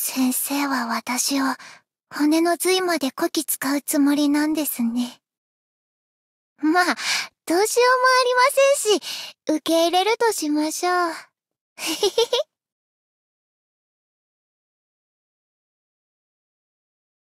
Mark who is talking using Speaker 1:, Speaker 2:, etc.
Speaker 1: 先生は私を骨の髄までこき使うつもりなんですね。まあ、どうしようもありませんし、
Speaker 2: 受け入れるとしましょう。へへへ。